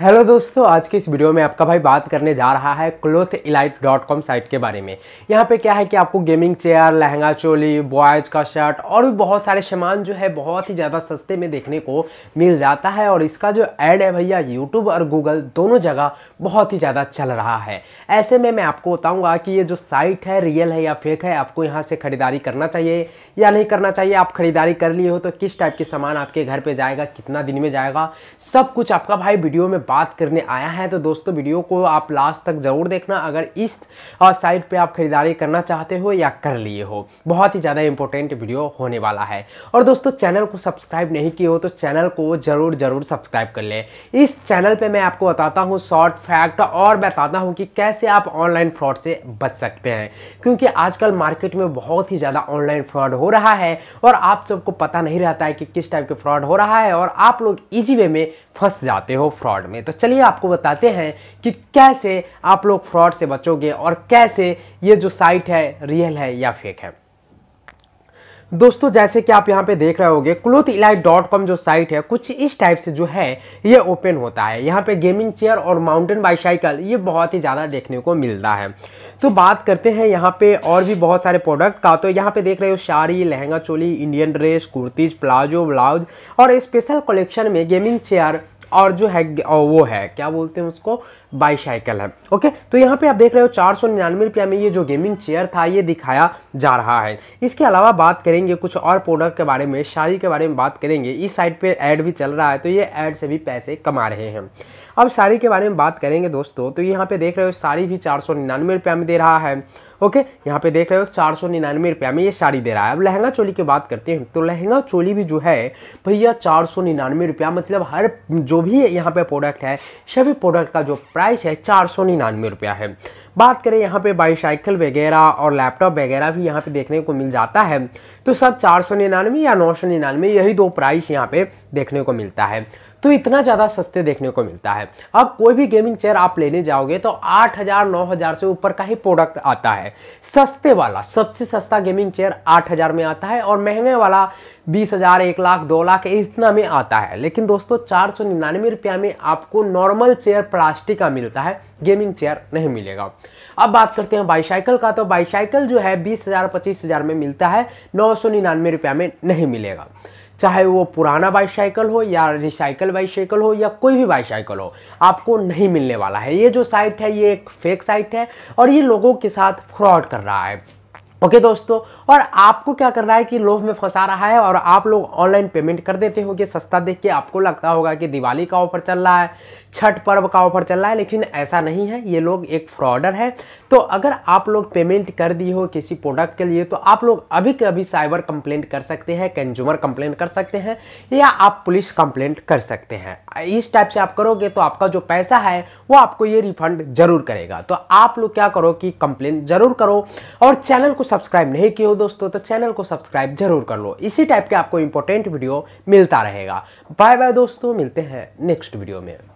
hello दोस्तों आज के इस वीडियो में आपका भाई बात करने जा रहा है cloth elite dot com site के बारे में यहाँ पे क्या है कि आपको gaming chair lehenga choli boys का शर्ट और भी बहुत सारे सामान जो है बहुत ही ज़्यादा सस्ते में देखने को मिल जाता है और इसका जो ऐड है भैया यूट्यूब और गूगल दोनों जगह बहुत ही ज़्यादा चल रहा है ऐसे में मैं आपको बताऊँगा कि ये जो साइट है रियल है या फेक है आपको यहाँ से ख़रीदारी करना चाहिए या नहीं करना चाहिए आप ख़रीदारी कर लिए हो तो किस टाइप के सामान आपके घर पर जाएगा कितना दिन में जाएगा सब कुछ आपका भाई वीडियो में बात करने आया है तो दोस्तों वीडियो को आप लास्ट तक ज़रूर देखना अगर इस साइट पर आप खरीदारी करना चाहते हो या कर लिए हो बहुत ही ज़्यादा इंपॉर्टेंट वीडियो होने वाला है और दोस्तों चैनल को सब्सक्राइब नहीं किए हो तो चैनल को ज़रूर ज़रूर सब्सक्राइब कर लें इस चैनल पर मैं आपको बताता हूँ शॉर्ट फैक्ट और बताता हूँ कि कैसे आप ऑनलाइन फ्रॉड से बच सकते हैं क्योंकि आजकल मार्केट में बहुत ही ज़्यादा ऑनलाइन फ्रॉड हो रहा है और आप सबको पता नहीं रहता है कि किस टाइप के फ्रॉड हो रहा है और आप लोग ईजी वे में फंस जाते हो फ्रॉड में होंगे तो चलिए आपको बताते हैं कि कैसे आप लोग फ्रॉड से बचोगे और कैसे ये जो साइट है रियल है या फेक है दोस्तों जैसे कि आप यहाँ पे देख रहे होंगे क्लोथ इलाइट डॉट कॉम जो साइट है कुछ इस टाइप से जो है ये ओपन होता है यहाँ पे गेमिंग चेयर और माउंटेन बाईसाइकिल ये बहुत ही ज़्यादा देखने को मिलता है तो बात करते हैं यहाँ पे और भी बहुत सारे प्रोडक्ट का तो यहाँ पे देख रहे हो sari lehenga choli Indian dress kurtis palazzo blouse और स्पेशल कलेक्शन में गेमिंग चेयर और जो है वो है क्या बोलते हैं उसको बाईसाइकिल है ओके तो यहाँ पे आप देख रहे हो चार सौ निन्यानवे रुपया में ये जो गेमिंग चेयर था ये दिखाया जा रहा है इसके अलावा बात करेंगे कुछ और प्रोडक्ट के बारे में साड़ी के बारे में बात करेंगे इस साइड पे ऐड भी चल रहा है तो ये ऐड से भी पैसे कमा रहे हैं अब साड़ी के बारे में बात करेंगे दोस्तों तो यहाँ पे देख रहे हो साड़ी भी चार सौ निन्यानवे रुपया में दे रहा है ओके यहाँ पे देख रहे हो चार सौ निन्यानवे रुपया में ये साड़ी दे रहा है अब लहंगा चोली की बात करते हैं तो लहंगा चोली भी जो है भैया चार सौ निन्यानवे रुपया मतलब हर जो भी यहाँ पे प्रोडक्ट है सभी प्रोडक्ट का जो प्राइस है चार सौ निन्यानवे रुपया है बात करें यहाँ पे बाईसाइकिल वगैरह और लैपटॉप वगैरह भी यहाँ पे देखने को मिल जाता है तो सब चार सौ निन्यानवे या नौ सौ निन्यानवे यही दो प्राइस यहाँ पे देखने को मिलता है तो इतना ज़्यादा सस्ते देखने को मिलता है अब कोई भी गेमिंग चेयर आप लेने जाओगे तो आठ हज़ार नौ हज़ार से ऊपर का ही प्रोडक्ट आता है है सस्ते वाला सबसे सस्ता गेमिंग चेयर आठ हज़ार में आता है और महंगे वाला बीस हज़ार एक लाख दो लाख इतना में आता है लेकिन दोस्तों चार सौ निन्यानवे रुपया में आपको नॉर्मल चेयर प्लास्टिक का मिलता है गेमिंग चेयर नहीं मिलेगा अब बात करते हैं बाईसाइकिल का तो बाईसाइकिल जो है बीस हज़ार पच्चीस हज़ार में मिलता है नौ सौ निन्यानवे रुपया में नहीं मिलेगा चाहे वो पुराना बाईसाइकिल हो या रिसाइकल बाईसाइकिल हो या कोई भी बाईसाइकिल हो आपको नहीं मिलने वाला है ये जो साइट है ये एक फेक साइट है और ये लोगों के साथ फ्रॉड कर रहा है ओके okay दोस्तों और आपको क्या करना है कि लोभ में फंसा रहा है और आप लोग ऑनलाइन पेमेंट कर देते होगे सस्ता देख के आपको लगता होगा कि दिवाली का ऑफर चल रहा है छठ पर्व का ऑफर चल रहा है लेकिन ऐसा नहीं है ये लोग एक फ्रॉडर है तो अगर आप लोग पेमेंट कर दी हो किसी प्रोडक्ट के लिए तो आप लोग अभी अभी साइबर कंप्लेंट कर सकते हैं कंज्यूमर कंप्लेंट कर सकते हैं या आप पुलिस कंप्लेंट कर सकते हैं इस टाइप से आप करोगे तो आपका जो पैसा है वो आपको ये रिफंड जरूर करेगा तो आप लोग क्या करो कि कंप्लेंट जरूर करो और चैनल को सब्सक्राइब नहीं किए हो दोस्तों तो चैनल को सब्सक्राइब जरूर कर लो इसी टाइप के आपको इंपॉर्टेंट वीडियो मिलता रहेगा बाय बाय दोस्तों मिलते हैं नेक्स्ट वीडियो में